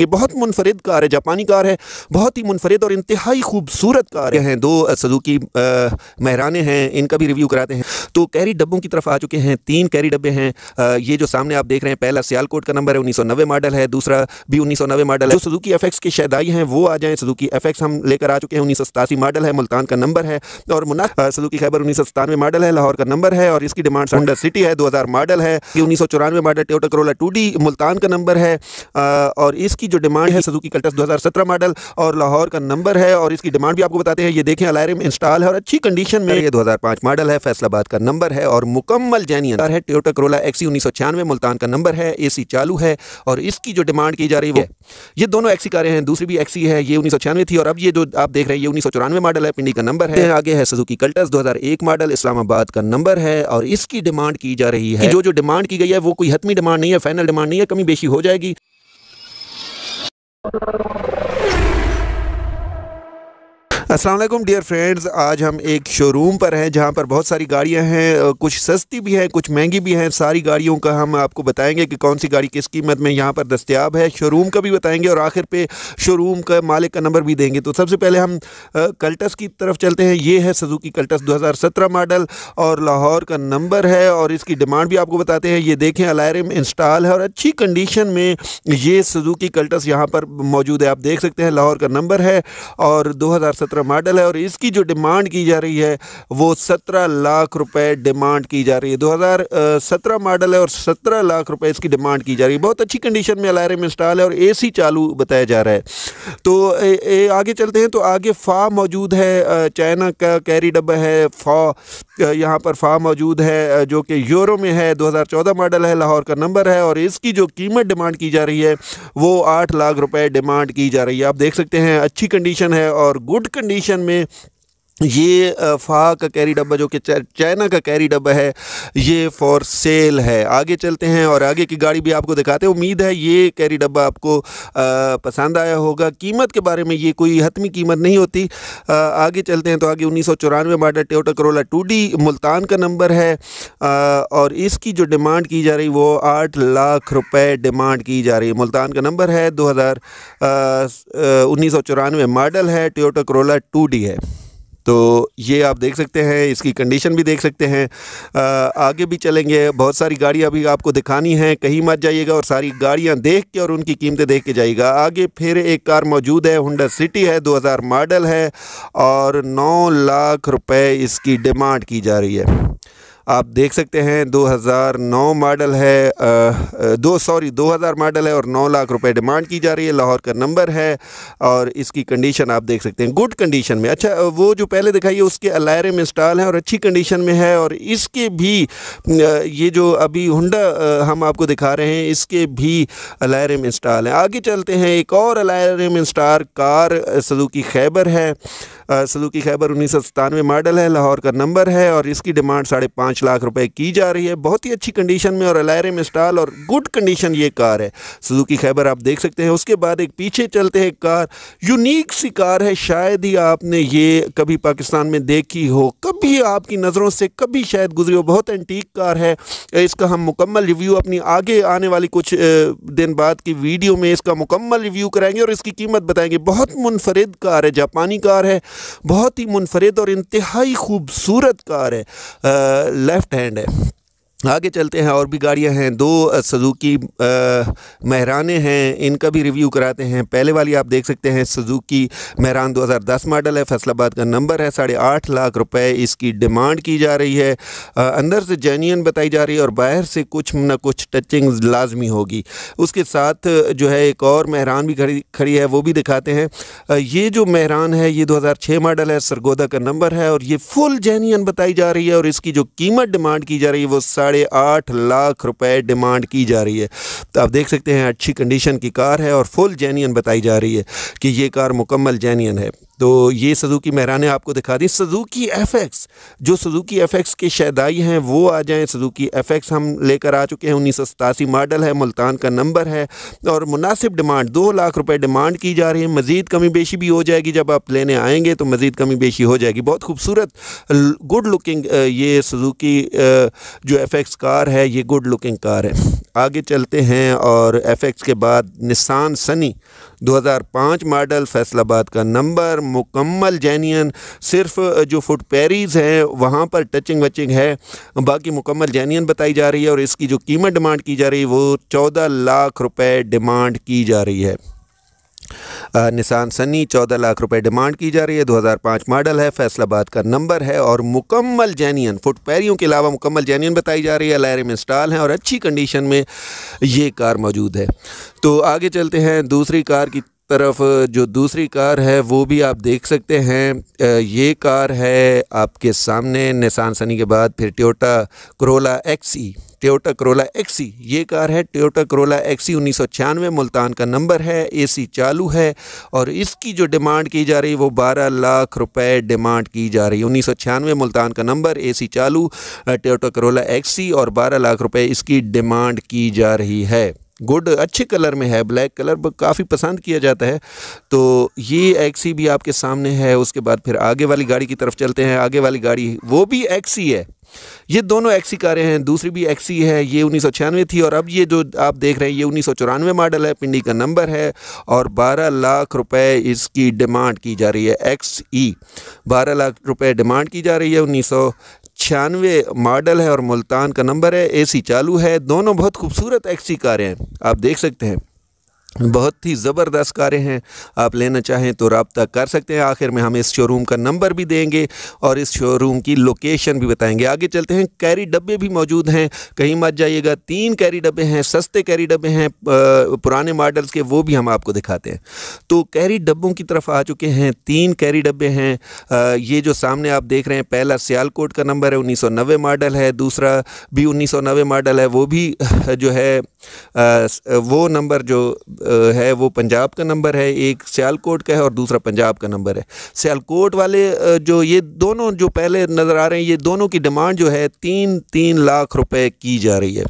ये बहुत मुनफरद कार है जापानी कार है बहुत ही मुनफरद और इंतहाई खूबसूरत कार हैं दो सदुकी महराने हैं इनका भी रिव्यू कराते हैं तो कैरी डब्बों की तरफ आ चुके हैं तीन कैरी डब्बे हैं आ, ये जो सामने आप देख रहे हैं पहला सियालकोट का नंबर है उन्नीस मॉडल है दूसरा भी उन्नीस मॉडल है जो सदुकी एफ के शहदाई हैं वो आ जाएँ सदुकी एफ हम लेकर आ चुके हैं उन्नीस मॉडल है मुल्तान का नंबर है और मुना सदुकी खैबर उन्नीस मॉडल है लाहौर का नंबर है और इसकी डिमांड सोंडर सिटी है दो मॉडल है उन्नीस सौ चौरानवे मॉडल टोटा करोला टू मुल्तान का नंबर है और इसकी जो डिमांड है सजुकी कल्टस 2017 मॉडल और लाहौर का नंबर है और इसकी डिमांड भी आपको बताते हैं ये देखें अलायरम इंस्टॉल है और अच्छी कंडीशन में ये 2005 मॉडल है फैसलाबाद का नंबर है और मुकम्मल जैनियन है टोटा करोला एक्सी उन्नीस मुल्तान का नंबर है ए चालू है और इसकी जो डिमांड की जा रही है ये दोनों एक्सी e कारें हैं दूसरी भी एक्सी e है ये उन्नीस थी और अब ये जो आप देख रहे हैं ये उन्नीस मॉडल है पिंडी का नंबर है आगे है सजुकी कल्टस दो मॉडल इस्लामाबाद का नंबर है और इसकी डिमांड की जा रही है जो जो डिमांड की गई है वो कोई हतमी डिमांड नहीं है फाइनल डिमांड नहीं है कमी बेशी हो जाएगी Thank you. Aslam dear friends आज हम एक शोरूम पर हैं जहाँ पर बहुत सारी गाड़ियाँ हैं कुछ सस्ती भी हैं कुछ महंगी भी हैं सारी गाड़ियों का हम आपको बताएंगे कि कौन सी गाड़ी किस कीमत में यहाँ पर दस्तियाब है शोरूम का भी बताएंगे और आखिर पे शोरूम का मालिक का नंबर भी देंगे तो सबसे पहले हम कल्टस की तरफ चलते हैं ये है सजुकी कल्टस दो मॉडल और लाहौर का नंबर है और इसकी डिमांड भी आपको बताते हैं ये देखें अलायरम इंस्टॉल है और अच्छी कंडीशन में ये सजुकी कल्टस यहाँ पर मौजूद है आप देख सकते हैं लाहौर का नंबर है और दो दूसरा मॉडल है और इसकी जो डिमांड की जा रही है वो सत्रह लाख रुपए डिमांड की जा रही है दो हज़ार सत्रह मॉडल है और सत्रह लाख रुपए इसकी डिमांड की जा रही है बहुत अच्छी कंडीशन में अलारे में इंस्टॉल है और एसी चालू बताया जा रहा है तो ए, ए, आगे चलते हैं तो आगे फा मौजूद है चाइना का कैरी डब्बा है फा यहाँ पर फा मौजूद है जो कि यूरो में है दो मॉडल है लाहौर का नंबर है और इसकी जो कीमत डिमांड की जा रही है वो आठ लाख रुपए डिमांड की जा रही है आप देख सकते हैं अच्छी कंडीशन है और गुड कंडीशन कंडीशन में ये फ़ा का कैरी डब्बा जो कि चाइना का कैरी डब्बा है ये फॉर सेल है आगे चलते हैं और आगे की गाड़ी भी आपको दिखाते हैं उम्मीद है ये कैरी डब्बा आपको पसंद आया होगा कीमत के बारे में ये कोई हतमी कीमत नहीं होती आगे चलते हैं तो आगे उन्नीस सौ चौरानवे मॉडल टोटा करोला टू मुल्तान का नंबर है और इसकी जो डिमांड की जा रही वो आठ लाख रुपये डिमांड की जा रही है मुल्तान का नंबर है दो हज़ार उन्नीस सौ चौरानवे मॉडल है टोटा करोला टू है तो ये आप देख सकते हैं इसकी कंडीशन भी देख सकते हैं आगे भी चलेंगे बहुत सारी गाड़ियाँ भी आपको दिखानी हैं कहीं मत जाइएगा और सारी गाड़ियाँ देख के और उनकी कीमतें देख के जाइएगा आगे फिर एक कार मौजूद है हुंडा सिटी है 2000 मॉडल है और नौ लाख रुपए इसकी डिमांड की जा रही है आप देख सकते हैं 2009 मॉडल है आ, दो सॉरी 2000 मॉडल है और 9 लाख रुपए डिमांड की जा रही है लाहौर का नंबर है और इसकी कंडीशन आप देख सकते हैं गुड कंडीशन में अच्छा वो जो पहले दिखाई है उसके अलायरे में इंस्टॉल है और अच्छी कंडीशन में है और इसके भी ये जो अभी हुंडा हम आपको दिखा रहे हैं इसके भी अलायरे में इंस्टॉल है आगे चलते हैं एक और अलायरे में इंस्टार कार सदू की खैबर है सदुकी खैबर उन्नीस सौ सतानवे मॉडल है लाहौर का नंबर है और इसकी डिमांड साढ़े पाँच लाख रुपए की जा रही है बहुत ही अच्छी कंडीशन में और अलायरे में स्टाल और गुड कंडीशन ये कार है सदुकी खैबर आप देख सकते हैं उसके बाद एक पीछे चलते हैं कार यूनिक सी कार है शायद ही आपने ये कभी पाकिस्तान में देखी हो कभी आपकी नज़रों से कभी शायद गुजरी हो बहुत एंटीक कार है इसका हम मुकम्मल रिव्यू अपनी आगे आने वाली कुछ दिन बाद की वीडियो में इसका मुकम्मल रिव्यू कराएंगे और इसकी कीमत बताएंगे बहुत मुनफरद कार है जापानी कार है बहुत ही मुनफरद और इंतहाई खूबसूरत कार है लेफ़्ट हैंड है आगे चलते हैं और भी गाड़ियां हैं दो सजुकी महराने हैं इनका भी रिव्यू कराते हैं पहले वाली आप देख सकते हैं सजुकी महरान 2010 मॉडल है फैसलाबाद का नंबर है साढ़े आठ लाख रुपए इसकी डिमांड की जा रही है आ, अंदर से जेन्यन बताई जा रही है और बाहर से कुछ ना कुछ टचिंग लाजमी होगी उसके साथ जो है एक और महरान भी खड़ी खड़ी है वो भी दिखाते हैं आ, ये जो महरान है ये दो मॉडल है सरगोदा का नंबर है और ये फुल जेन्यन बताई जा रही है और इसकी जो कीमत डिमांड की जा रही है वो साढ़े आठ लाख रुपए डिमांड की जा रही है तो आप देख सकते हैं अच्छी कंडीशन की कार है और फुल जेनियन बताई जा रही है कि ये कार मुकम्मल जेनियन है तो ये सजुकी मेहरा ने आपको दिखा दी सजुकी एफ एक्स जो सजुकी एफ एक्स के शहदाई हैं वो आ जाएँ सजुकी एफ एक्स हम लेकर आ चुके हैं उन्नीस सौ सतासी मॉडल है मुल्तान का नंबर है और मुनासिब डिमांड दो लाख रुपये डिमांड की जा रही है मज़ीद कमी बेशी भी हो जाएगी जब आप लेने आएंगे तो मज़ीद कमी बेशी हो जाएगी बहुत खूबसूरत गुड लुकिंग ये सजूकी जो एफ एक्स कार है ये गुड लुकिंग कार है आगे चलते हैं और एफ एक्स के बाद निसान सनी 2005 मॉडल फैसलाबाद का नंबर मुकम्मल जैनियन सिर्फ जो फुट पैरीज़ हैं वहाँ पर टचिंग वचिंग है बाकी मुकम्मल जैनियन बताई जा रही है और इसकी जो कीमत डिमांड की जा रही है वो चौदह लाख रुपये डिमांड की जा रही है निशान सनी चौदह लाख रुपए डिमांड की जा रही है 2005 मॉडल है फैसलाबाद का नंबर है और मुकम्मल जैनियन फुट पैरियों के अलावा मुकम्मल जैनियन बताई जा रही है लहरे में स्टाल हैं और अच्छी कंडीशन में ये कार मौजूद है तो आगे चलते हैं दूसरी कार की तरफ जो दूसरी कार है वो भी आप देख सकते हैं ये कार है आपके सामने निशान सनी के बाद फिर ट्योटा करोला एक्सी टोयोटा करोला एक्सी ये कार है टोयोटा करोला एक्सी उन्नीस मुल्तान का नंबर है एसी चालू है और इसकी जो डिमांड की जा रही है वो बारह लाख रुपए डिमांड की जा रही है उन्नीस मुल्तान का नंबर एसी चालू टोयोटा करोला एक्सी और बारह लाख रुपए इसकी डिमांड की जा रही है गुड अच्छे कलर में है ब्लैक कलर काफ़ी पसंद किया जाता है तो ये एक्सी भी आपके सामने है उसके बाद फिर आगे वाली गाड़ी की तरफ चलते हैं आगे वाली गाड़ी वो भी एक्सी है ये दोनों एक्सी कारें हैं दूसरी भी एक्सी है ये उन्नीस थी और अब ये जो आप देख रहे हैं ये उन्नीस मॉडल है पिंडी का नंबर है और बारह लाख रुपये इसकी डिमांड की जा रही है एक्स ई e। बारह लाख रुपये डिमांड की जा रही है उन्नीस छियानवे मॉडल है और मुल्तान का नंबर है एसी चालू है दोनों बहुत खूबसूरत एक्सी कारें हैं आप देख सकते हैं बहुत ही ज़बरदस्त कारें हैं आप लेना चाहें तो रबता कर सकते हैं आखिर में हम इस शोरूम का नंबर भी देंगे और इस शोरूम की लोकेशन भी बताएंगे आगे चलते हैं कैरी डब्बे भी मौजूद हैं कहीं मत जाइएगा तीन कैरी डब्बे हैं सस्ते कैरी डब्बे हैं पुराने मॉडल्स के वो भी हम आपको दिखाते हैं तो कैरी डब्बों की तरफ आ चुके हैं तीन कैरी डब्बे हैं ये जो सामने आप देख रहे हैं पहला सियालकोट का नंबर है उन्नीस मॉडल है दूसरा भी उन्नीस मॉडल है वो भी जो है वो नंबर जो है वो पंजाब का नंबर है एक सियालकोट का है और दूसरा पंजाब का नंबर है सियालकोट वाले जो ये दोनों जो पहले नज़र आ रहे हैं ये दोनों की डिमांड जो है तीन तीन लाख रुपए की जा रही है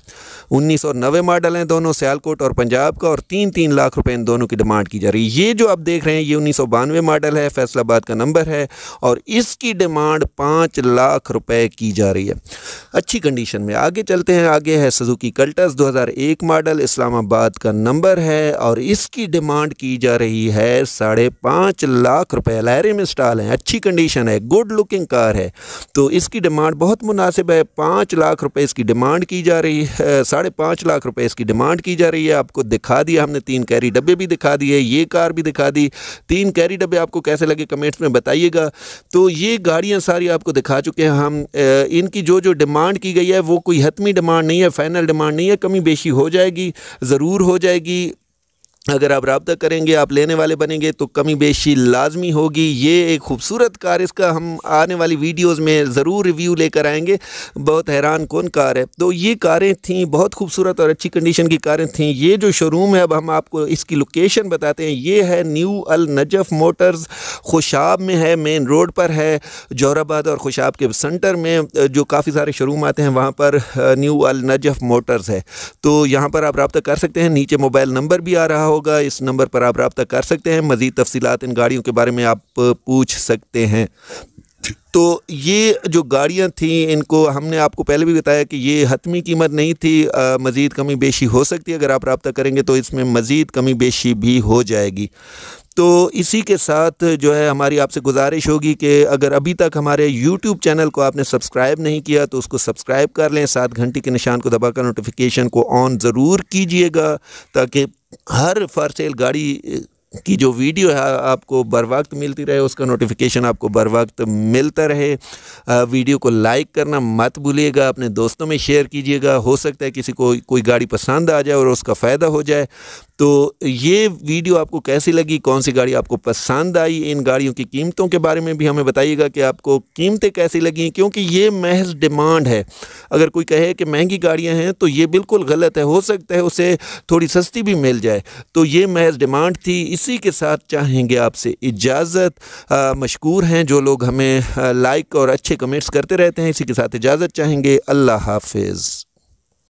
उन्नीस सौ नबे मॉडल हैं दोनों सियालकोट और पंजाब का और तीन तीन लाख रुपए इन दोनों की डिमांड की जा रही है ये जो आप देख रहे हैं ये उन्नीस सौ बानवे मॉडल है फैसलाबाद का नंबर है और इसकी डिमांड पाँच लाख रुपए की जा रही है अच्छी कंडीशन में आगे चलते हैं आगे है सजुकी कल्टस 2001 मॉडल इस्लामाबाद का नंबर है और इसकी डिमांड की जा रही है साढ़े पाँच लाख रुपए लहरे में स्टॉल है अच्छी कंडीशन है गुड लुकिंग कार है तो इसकी डिमांड बहुत मुनासिब है पाँच लाख रुपए इसकी डिमांड की जा रही है साढ़े पाँच लाख रुपए इसकी डिमांड की जा रही है आपको दिखा दिया हमने तीन कैरी डब्बे भी दिखा दिए ये कार भी दिखा दी तीन कैरी डब्बे आपको कैसे लगे कमेंट्स में बताइएगा तो ये गाड़ियाँ सारी आपको दिखा चुके हैं हम इनकी जो जो डिमांड की गई है वो कोई हतमी डिमांड नहीं है फाइनल डिमांड नहीं है कमी बेशी हो जाएगी ज़रूर हो जाएगी अगर आप रबता करेंगे आप लेने वाले बनेंगे तो कमी बेशी लाजमी होगी ये एक खूबसूरत कार इसका हम आने वाली वीडियोस में ज़रूर रिव्यू लेकर आएंगे बहुत हैरान कौन कार है तो ये कारें थीं बहुत खूबसूरत और अच्छी कंडीशन की कारें थीं ये जो शोरूम है अब हम आपको इसकी लोकेशन बताते हैं ये है new Al Najaf Motors Khushab में है मेन रोड पर है जौहराबाद और खुशाब के सेंटर में जो काफ़ी सारे शोरूम आते हैं वहाँ पर न्यू अल नजफ़ मोटर्स है तो यहाँ पर आप रबता कर सकते हैं नीचे मोबाइल नंबर भी आ रहा होगा इस नंबर पर आप रबता कर सकते हैं मज़ीद तफसीत इन गाड़ियों के बारे में आप पूछ सकते हैं तो ये जो गाड़ियाँ थीं इनको हमने आपको पहले भी बताया कि ये हतमी कीमत नहीं थी मज़ीद कमी बेशी हो सकती है अगर आप रबता करेंगे तो इसमें मज़ीद कमी बेशी भी हो जाएगी तो इसी के साथ जो है हमारी आपसे गुजारिश होगी कि अगर अभी तक हमारे यूट्यूब चैनल को आपने सब्सक्राइब नहीं किया तो उसको सब्सक्राइब कर लें सात घंटे के निशान को दबाकर नोटिफिकेशन को ऑन ज़रूर कीजिएगा ताकि हर फॉर सेल गाड़ी की जो वीडियो है आपको बर वक्त मिलती रहे उसका नोटिफिकेशन आपको बर वक्त मिलता रहे वीडियो को लाइक करना मत भूलिएगा अपने दोस्तों में शेयर कीजिएगा हो सकता है किसी को कोई गाड़ी पसंद आ जाए और उसका फ़ायदा हो जाए तो ये वीडियो आपको कैसी लगी कौन सी गाड़ी आपको पसंद आई इन गाड़ियों की कीमतों के बारे में भी हमें बताइएगा कि आपको कीमतें कैसी लगी क्योंकि ये महज डिमांड है अगर कोई कहे कि महंगी गाड़ियां हैं तो ये बिल्कुल गलत है हो सकता है उसे थोड़ी सस्ती भी मिल जाए तो ये महज डिमांड थी इसी के साथ चाहेंगे आपसे इजाज़त मशहूर हैं जो लोग हमें लाइक और अच्छे कमेंट्स करते रहते हैं इसी के साथ इजाज़त चाहेंगे अल्लाह हाफिज़